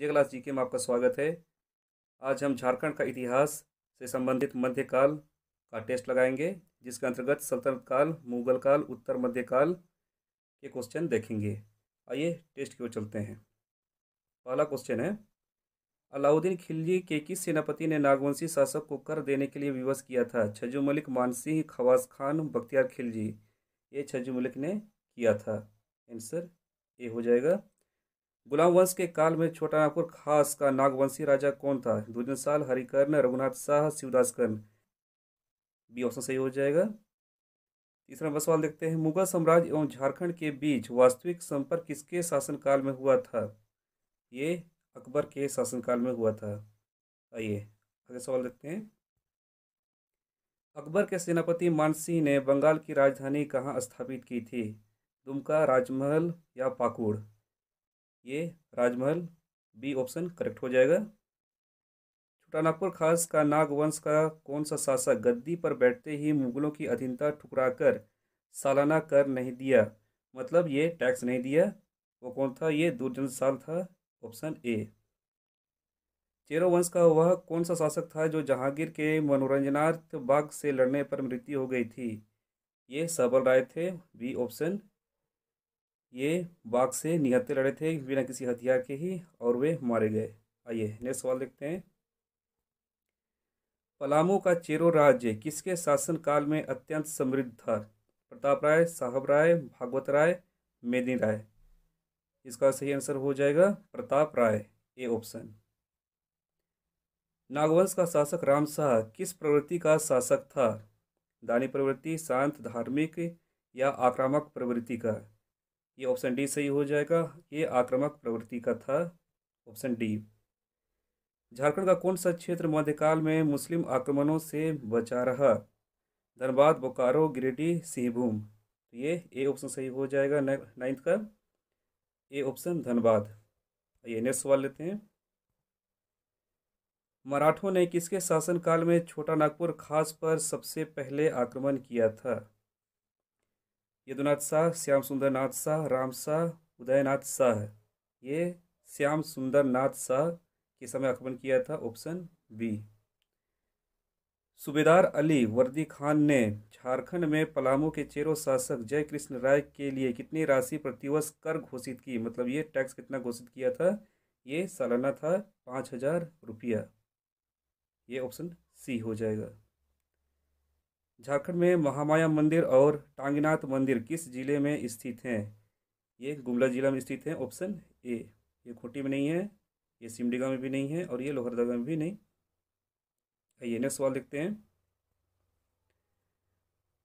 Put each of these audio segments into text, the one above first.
जे class जी के में आपका स्वागत है आज हम झारखंड का इतिहास से संबंधित मध्यकाल का टेस्ट लगाएंगे जिसके अंतर्गत सल्तनत काल मुगल काल उत्तर मध्यकाल के क्वेश्चन देखेंगे आइए टेस्ट की ओर चलते हैं पहला क्वेश्चन है अलाउद्दीन खिलजी के किस सेनापति ने नागवंशी शासक को कर देने के लिए विवश किया था छजू मलिक मानसिंह खवास खान बख्तियार खिलजी ये छजू मलिक ने किया था आंसर ए हो जाएगा वंश के काल में छोटा नागपुर खास का नागवंशी राजा कौन था दुर्जनसाल हरिकर्ण रघुनाथ शाह शिवदास कर्ण बी ऑप्शन सही हो जाएगा तीसरा नंबर सवाल देखते हैं मुगल साम्राज्य एवं झारखंड के बीच वास्तविक संपर्क किसके शासनकाल में हुआ था ये अकबर के शासनकाल में हुआ था आइए अगले सवाल देखते हैं अकबर के सेनापति मानसिंह ने बंगाल की राजधानी कहाँ स्थापित की थी दुमका राजमहल या पाकुड़ ये राजमहल बी ऑप्शन करेक्ट हो जाएगा छोटा खास का नाग वंश का कौन सा शासक गद्दी पर बैठते ही मुगलों की अधीनता ठुकराकर सालाना कर नहीं दिया मतलब ये टैक्स नहीं दिया वो कौन था ये दुर्जन साल था ऑप्शन ए चेरो वंश का वह कौन सा शासक था जो जहांगीर के मनोरंजनार्थ बाग से लड़ने पर मृत्यु हो गई थी ये सबल राय थे बी ऑप्शन ये बाघ से निहत्ते लड़े थे बिना किसी हथियार के ही और वे मारे गए आइए नेक्स्ट सवाल देखते हैं पलामू का चेरो राज्य किसके शासनकाल में अत्यंत समृद्ध था प्रताप राय साहब राय भागवत राय मेदिनी राय इसका सही आंसर हो जाएगा प्रताप राय ए ऑप्शन नागवंश का शासक राम शाह किस प्रवृत्ति का शासक था दानी प्रवृत्ति शांत धार्मिक या आक्रामक प्रवृत्ति का ये ऑप्शन डी सही हो जाएगा ये आक्रामक प्रवृत्ति का था ऑप्शन डी झारखंड का कौन सा क्षेत्र मध्यकाल में मुस्लिम आक्रमणों से बचा रहा धनबाद बोकारो गिरिडीह सिंहभूम तो ये ए ऑप्शन सही हो जाएगा नाइन्थ का ए ऑप्शन धनबाद ये नेक्स्ट सवाल लेते हैं मराठों ने किसके शासनकाल में छोटा नागपुर खास पर सबसे पहले आक्रमण किया था यदुनाथ शाह श्याम सुंदर नाथ शाह राम शाह उदयनाथ शाह ये श्याम सुंदर नाथ शाह के समय आक्रमण किया था ऑप्शन बी सूबेदार अली वर्दी खान ने झारखंड में पलामू के चेरो शासक जय कृष्ण राय के लिए कितनी राशि प्रतिवर्ष कर घोषित की मतलब ये टैक्स कितना घोषित किया था ये सालाना था पाँच हजार रुपया ये ऑप्शन सी हो जाएगा झारखंड में महामाया मंदिर और टांगनाथ मंदिर किस जिले में स्थित हैं ये गुमला जिला में स्थित है ऑप्शन ए ये खूंटी में नहीं है ये सिमडेगा में भी नहीं है और ये लोहरदगा में भी नहीं आइए नेक्स्ट सवाल देखते हैं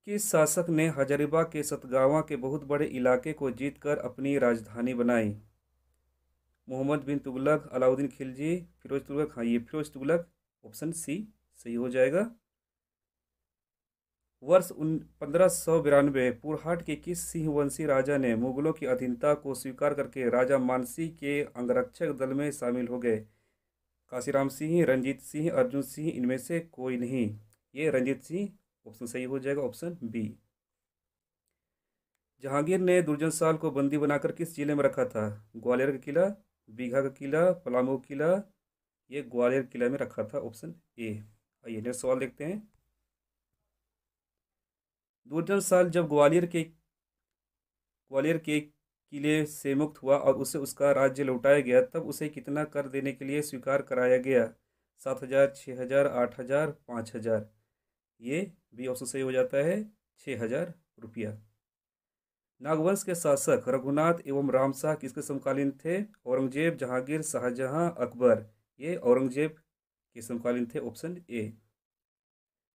किस शासक ने हजारीबाग के सतगावा के बहुत बड़े इलाके को जीतकर अपनी राजधानी बनाई मोहम्मद बिन तुगलक अलाउद्दीन खिलजी फिरोज तुगलक हाँ ये फिरोज तुगलक ऑप्शन सी सही हो जाएगा वर्ष उन पंद्रह सौ बिरानवे पुरहाट के किस सिंहवंशी राजा ने मुगलों की अधीनता को स्वीकार करके राजा मानसी के अंगरक्षक दल में शामिल हो गए काशीराम सिंह रंजीत सिंह अर्जुन सिंह इनमें से कोई नहीं ये रंजीत सिंह ऑप्शन सही हो जाएगा ऑप्शन बी जहांगीर ने दुर्जन साल को बंदी बनाकर किस जिले में रखा था ग्वालियर का किला बीघा का किला पलामू किला ये ग्वालियर किला में रखा था ऑप्शन ए आइए नेक्स्ट सवाल देखते हैं दुर्जन साल जब ग्वालियर के ग्वालियर के किले से मुक्त हुआ और उसे उसका राज्य लौटाया गया तब उसे कितना कर देने के लिए स्वीकार कराया गया सात हज़ार छः हज़ार आठ हज़ार पाँच हज़ार ये भी ऑप्शन सही हो जाता है छः हज़ार रुपया नागवंश के शासक रघुनाथ एवं रामशाह किसके समकालीन थे औरंगजेब जहांगीर शाहजहां अकबर ये औरंगजेब के समकालीन थे ऑप्शन ए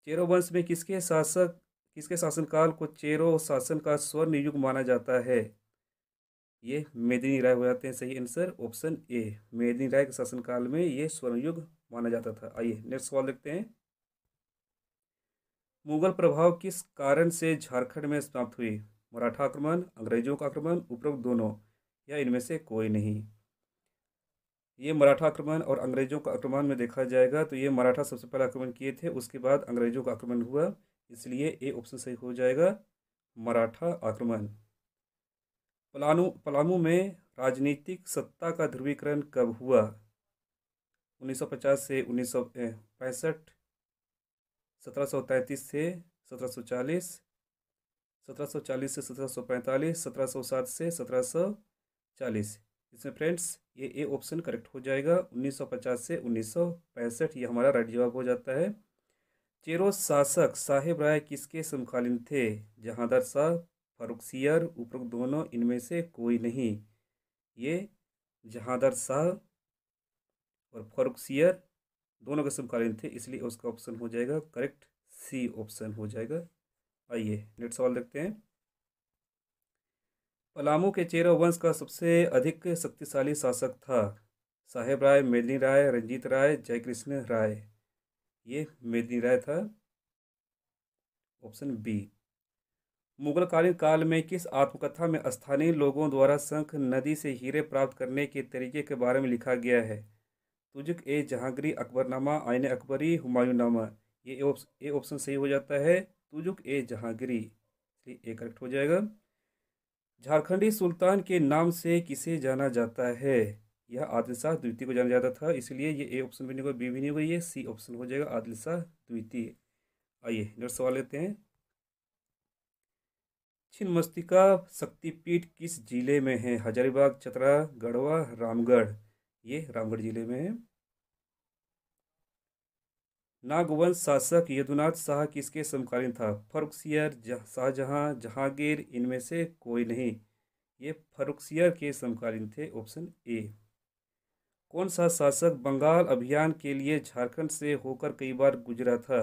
चेरो वंश में किसके शासक किसके शासनकाल को चेरो शासन का स्वर्ण युग माना जाता है ये मेदिनी राय हो जाते हैं सही आंसर ऑप्शन ए मेदिनी राय के शासनकाल में ये स्वर्ण युग माना जाता था आइए नेक्स्ट सवाल देखते हैं मुगल प्रभाव किस कारण से झारखंड में समाप्त हुई मराठा आक्रमण अंग्रेजों का आक्रमण उपरोक्त दोनों या इनमें से कोई नहीं ये मराठा आक्रमण और अंग्रेजों का आक्रमण में देखा जाएगा तो ये मराठा सबसे पहले आक्रमण किए थे उसके बाद अंग्रेजों का आक्रमण हुआ इसलिए ए ऑप्शन सही हो जाएगा मराठा आक्रमण पलानू पलामू में राजनीतिक सत्ता का ध्रुवीकरण कब हुआ 1950 से उन्नीस सौ पैंसठ सत्रह से 1740 1740 से 1745 1707 से 1740 इसमें फ्रेंड्स ये ए ऑप्शन करेक्ट हो जाएगा 1950 से उन्नीस ये हमारा राइट जवाब हो जाता है चेरो शासक साहेब राय किसके समकालीन थे जहांदार शाह फरुखसियर उपरोक्त दोनों इनमें से कोई नहीं ये जहांदार शाह और फरुखसियर दोनों के समकालीन थे इसलिए उसका ऑप्शन हो जाएगा करेक्ट सी ऑप्शन हो जाएगा आइए नेक्स्ट सवाल देखते हैं पलामू के चेरो वंश का सबसे अधिक शक्तिशाली शासक था साहेब राय मेदनी राय रंजीत राय जयकृष्ण राय ये मेदनी राय था ऑप्शन बी मुगलकालीन काल में किस आत्मकथा में स्थानीय लोगों द्वारा शंख नदी से हीरे प्राप्त करने के तरीके के बारे में लिखा गया है तुजक ए जहांगीरी अकबरनामा आयन अकबरी नामा ये ए ऑप्शन सही हो जाता है तुजुक ए जहांगीरी इसलिए ए करेक्ट हो जाएगा झारखंडी सुल्तान के नाम से किसे जाना जाता है यह आदिल शाह द्वितीय को जाना जाता था इसलिए ये ए ऑप्शन भी नहीं होगा बी भी नहीं होगा ये सी ऑप्शन हो जाएगा आदिल शाह द्वितीय आइए नेक्स्ट सवाल लेते हैं छिन्न मस्तिका शक्तिपीठ किस जिले में है हजारीबाग चतरा गढ़वा रामगढ़ ये रामगढ़ जिले में है नागवंश शासक यदुनाथ शाह किसके समकालीन था फरुखसियर शाहजहाँ जहांगीर इनमें से कोई नहीं ये फरुखसियर के समकालीन थे ऑप्शन ए कौन सा शासक बंगाल अभियान के लिए झारखंड से होकर कई बार गुजरा था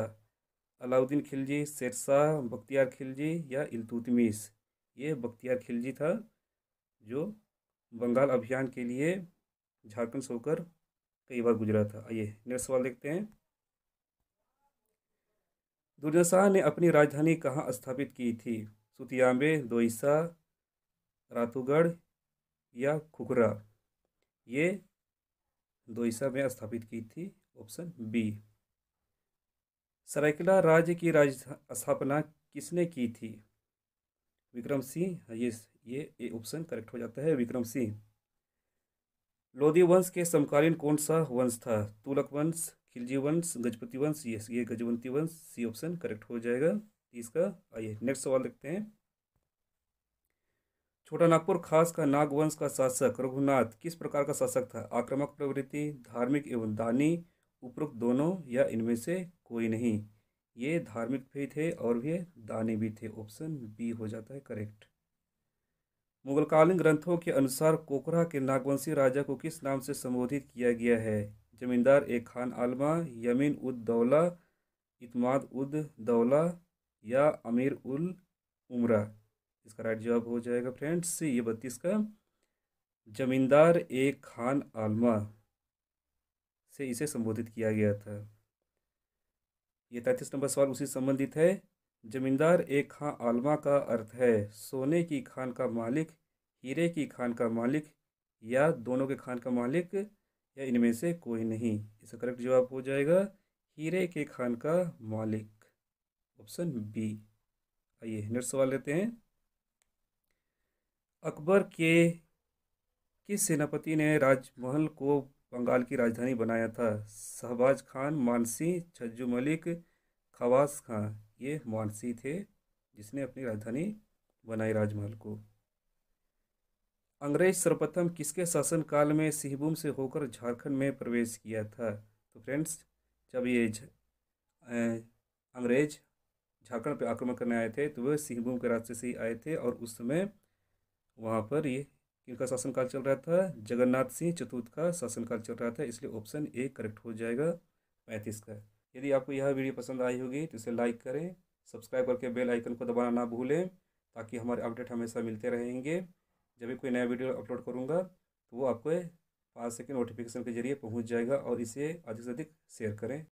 अलाउद्दीन खिलजी शेरशाह बख्तियार खिलजी या इलतुतमिस ये बख्तियार खिलजी था जो बंगाल अभियान के लिए झारखंड से होकर कई बार गुजरा था आइए नेक्स्ट सवाल देखते हैं दुर्जशाह ने अपनी राजधानी कहाँ स्थापित की थी सुतियाम्बे दोईसा रातूगढ़ या खुकरा ये दोईसा में स्थापित की थी ऑप्शन बी सरायकला राज्य की राज स्थापना किसने की थी विक्रम सिंह हाँ, ये ये ऑप्शन करेक्ट हो जाता है विक्रम सिंह लोधी वंश के समकालीन कौन सा वंश था तुलक वंश खिलजी वंश गजपति वंश ये ये गजवंती वंश सी ऑप्शन करेक्ट हो जाएगा इसका आइए नेक्स्ट सवाल देखते हैं छोटा नागपुर खास का नागवंश का शासक रघुनाथ किस प्रकार का शासक था आक्रामक प्रवृत्ति धार्मिक एवं दानी उपरोक्त दोनों या इनमें से कोई नहीं ये धार्मिक भी थे और भी दानी भी थे ऑप्शन बी हो जाता है करेक्ट मुगलकालीन ग्रंथों के अनुसार कोकरा के नागवंशी राजा को किस नाम से संबोधित किया गया है जमींदार ए खान आलमा यमीन उद दौला इतमाद उद दौला या अमीर उल उमरा इसका राइट जवाब हो जाएगा फ्रेंड्स ये बत्तीस का जमींदार ए खान आलमा से इसे संबोधित किया गया था ये तैतीस नंबर सवाल उसी संबंधित है जमींदार ए खान आलमा का अर्थ है सोने की खान का मालिक हीरे की खान का मालिक या दोनों के खान का मालिक या इनमें से कोई नहीं इसका करेक्ट जवाब हो जाएगा हीरे के खान का मालिक ऑप्शन बी आइए नेक्स्ट सवाल लेते हैं अकबर के किस सेनापति ने राजमहल को बंगाल की राजधानी बनाया था शहबाज खान मानसी छज्जू मलिक खवास खान ये मानसी थे जिसने अपनी राजधानी बनाई राजमहल को अंग्रेज सर्वप्रथम किसके शासनकाल में सिंहभूम से होकर झारखंड में प्रवेश किया था तो फ्रेंड्स जब ये अंग्रेज झारखंड पर आक्रमण करने आए थे तो वह सिंहभूम के रास्ते से ही आए थे और उस समय वहाँ पर ये किनका शासनकाल चल रहा था जगन्नाथ सिंह चतुर्थ का शासनकाल चल रहा था इसलिए ऑप्शन ए करेक्ट हो जाएगा पैंतीस का यदि आपको यह वीडियो पसंद आई होगी तो इसे लाइक करें सब्सक्राइब करके बेल आइकन को दबाना ना भूलें ताकि हमारे अपडेट हमेशा मिलते रहेंगे जब भी कोई नया वीडियो अपलोड करूँगा तो वो आपको पाँच सेकेंड नोटिफिकेशन के जरिए पहुँच जाएगा और इसे अधिक से अधिक शेयर करें